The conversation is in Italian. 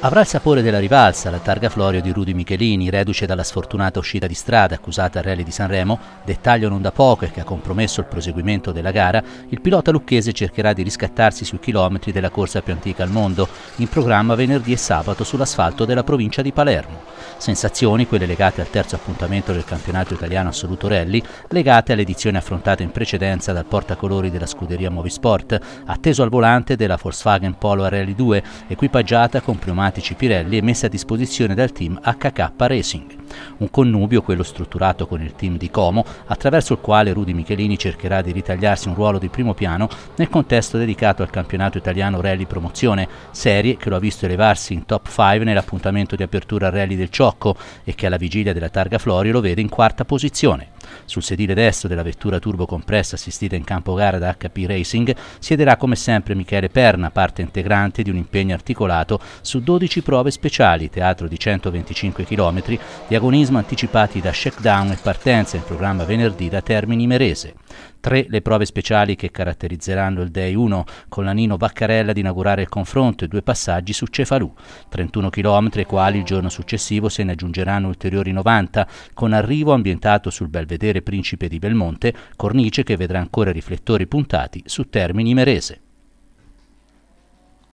Avrà il sapore della rivalsa la targa Florio di Rudy Michelini, reduce dalla sfortunata uscita di strada accusata al rally di Sanremo, dettaglio non da poco e che ha compromesso il proseguimento della gara, il pilota lucchese cercherà di riscattarsi sui chilometri della corsa più antica al mondo, in programma venerdì e sabato sull'asfalto della provincia di Palermo. Sensazioni quelle legate al terzo appuntamento del campionato italiano assoluto rally, legate all'edizione affrontata in precedenza dal portacolori della scuderia Movisport, atteso al volante della Volkswagen Polo Rally 2 equipaggiata con pneumatici pneumatici Pirelli e messa a disposizione dal team HK Racing. Un connubio, quello strutturato con il team di Como, attraverso il quale Rudy Michelini cercherà di ritagliarsi un ruolo di primo piano nel contesto dedicato al campionato italiano Rally Promozione, serie che lo ha visto elevarsi in top 5 nell'appuntamento di apertura al Rally del Ciocco e che alla vigilia della targa Florio lo vede in quarta posizione. Sul sedile destro della vettura turbo compressa assistita in campo gara da HP Racing siederà come sempre Michele Perna, parte integrante di un impegno articolato su 12 prove speciali, teatro di 125 km, di agonismo anticipati da shakedown e partenza in programma venerdì da Termini Merese. Tre le prove speciali che caratterizzeranno il Day 1 con la Nino Vaccarella ad inaugurare il confronto e due passaggi su Cefalù, 31 km ai quali il giorno successivo se ne aggiungeranno ulteriori 90, con arrivo ambientato sul belvedere Principe di Belmonte, cornice che vedrà ancora riflettori puntati su Termini Merese.